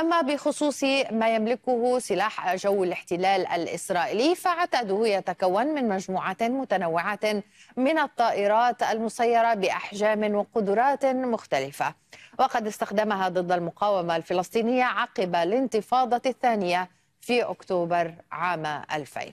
أما بخصوص ما يملكه سلاح جو الاحتلال الإسرائيلي فعتاده يتكون من مجموعات متنوعة من الطائرات المسيرة بأحجام وقدرات مختلفة وقد استخدمها ضد المقاومة الفلسطينية عقب الانتفاضة الثانية في أكتوبر عام 2000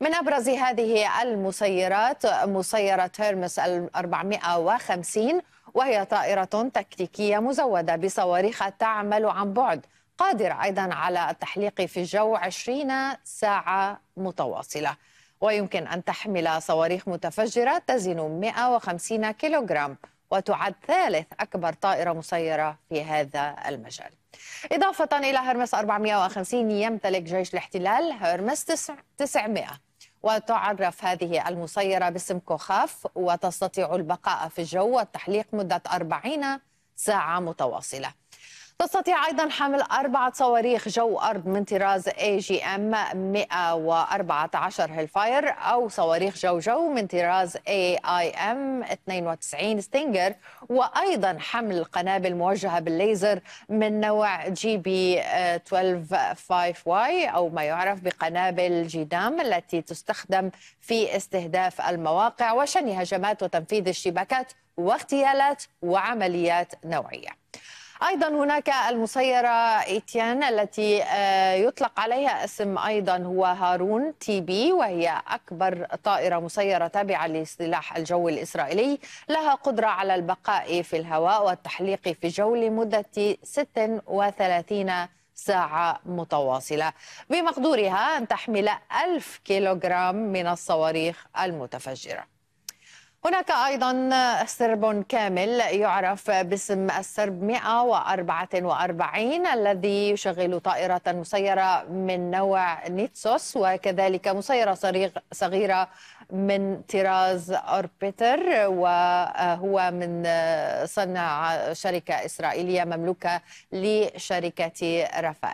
من أبرز هذه المسيرات مسيرة هيرمس 450 وهي طائرة تكتيكية مزودة بصواريخ تعمل عن بعد قادرة أيضا على التحليق في الجو 20 ساعة متواصلة ويمكن أن تحمل صواريخ متفجرة تزن 150 كيلوغرام وتعد ثالث أكبر طائرة مسيرة في هذا المجال إضافة إلى هرمس 450 يمتلك جيش الاحتلال هرمس 900 وتعرف هذه المسيرة باسم كوخاف وتستطيع البقاء في الجو والتحليق مدة 40 ساعة متواصلة تستطيع أيضا حمل أربعة صواريخ جو أرض من طراز اي جي ام 114 هيلفاير أو صواريخ جو جو من طراز اي اي ام 92 ستينجر وأيضا حمل قنابل موجهة بالليزر من نوع جي بي 12 5 واي أو ما يعرف بقنابل جي دام التي تستخدم في استهداف المواقع وشن هجمات وتنفيذ اشتباكات واغتيالات وعمليات نوعيه. أيضا هناك المسيرة إيتيان التي آه، يطلق عليها اسم أيضا هو هارون تي بي وهي أكبر طائرة مسيرة تابعة لسلاح الجو الإسرائيلي لها قدرة على البقاء في الهواء والتحليق في الجو لمدة 36 ساعة متواصلة بمقدورها أن تحمل ألف كيلوغرام من الصواريخ المتفجرة هناك أيضا سرب كامل يعرف باسم السرب 144 الذي يشغل طائرة مسيرة من نوع نيتسوس وكذلك مسيرة صغيرة من طراز أوربيتر وهو من صنع شركة إسرائيلية مملوكة لشركة رافائيل